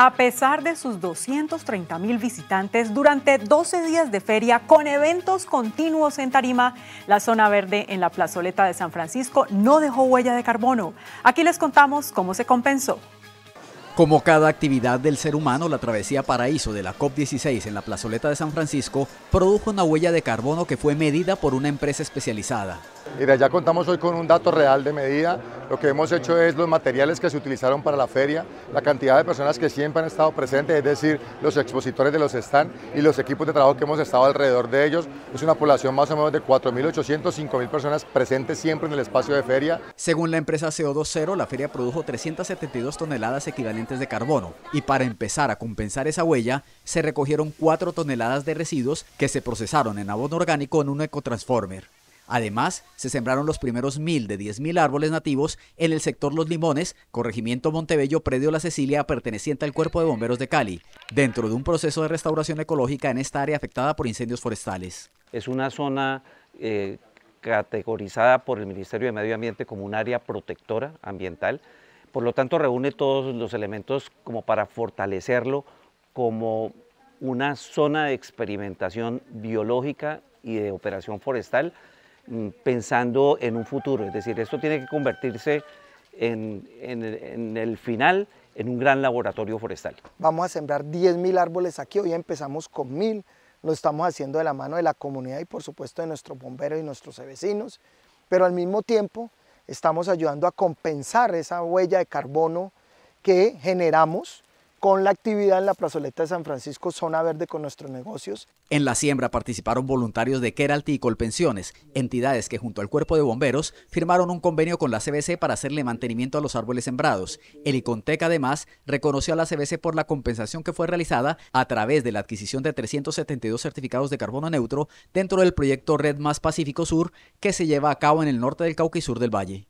A pesar de sus 230 mil visitantes durante 12 días de feria con eventos continuos en Tarima, la zona verde en la plazoleta de San Francisco no dejó huella de carbono. Aquí les contamos cómo se compensó. Como cada actividad del ser humano, la travesía paraíso de la COP16 en la plazoleta de San Francisco produjo una huella de carbono que fue medida por una empresa especializada. de ya contamos hoy con un dato real de medida lo que hemos hecho es los materiales que se utilizaron para la feria, la cantidad de personas que siempre han estado presentes, es decir, los expositores de los stand y los equipos de trabajo que hemos estado alrededor de ellos. Es una población más o menos de 4.800, 5.000 personas presentes siempre en el espacio de feria. Según la empresa CO20, la feria produjo 372 toneladas equivalentes de carbono y para empezar a compensar esa huella, se recogieron 4 toneladas de residuos que se procesaron en abono orgánico en un ecotransformer. Además, se sembraron los primeros mil de 10.000 árboles nativos en el sector Los Limones, corregimiento Montebello, predio La Cecilia, perteneciente al Cuerpo de Bomberos de Cali, dentro de un proceso de restauración ecológica en esta área afectada por incendios forestales. Es una zona eh, categorizada por el Ministerio de Medio Ambiente como un área protectora ambiental, por lo tanto reúne todos los elementos como para fortalecerlo como una zona de experimentación biológica y de operación forestal Mm, pensando en un futuro. Es decir, esto tiene que convertirse en, el final en un gran laboratorio forestal. Vamos a sembrar 10.000 árboles aquí, hoy empezamos con 1.000, lo estamos haciendo de la mano de la comunidad y por supuesto de nuestros bomberos y nuestros vecinos, pero al mismo tiempo estamos ayudando a compensar esa huella de carbono que generamos con la actividad en la plazoleta de San Francisco, zona verde con nuestros negocios. En la siembra participaron voluntarios de Keralty y Colpensiones, entidades que junto al cuerpo de bomberos firmaron un convenio con la CBC para hacerle mantenimiento a los árboles sembrados. El Icontec además reconoció a la CBC por la compensación que fue realizada a través de la adquisición de 372 certificados de carbono neutro dentro del proyecto Red Más Pacífico Sur que se lleva a cabo en el norte del Cauca y sur del Valle.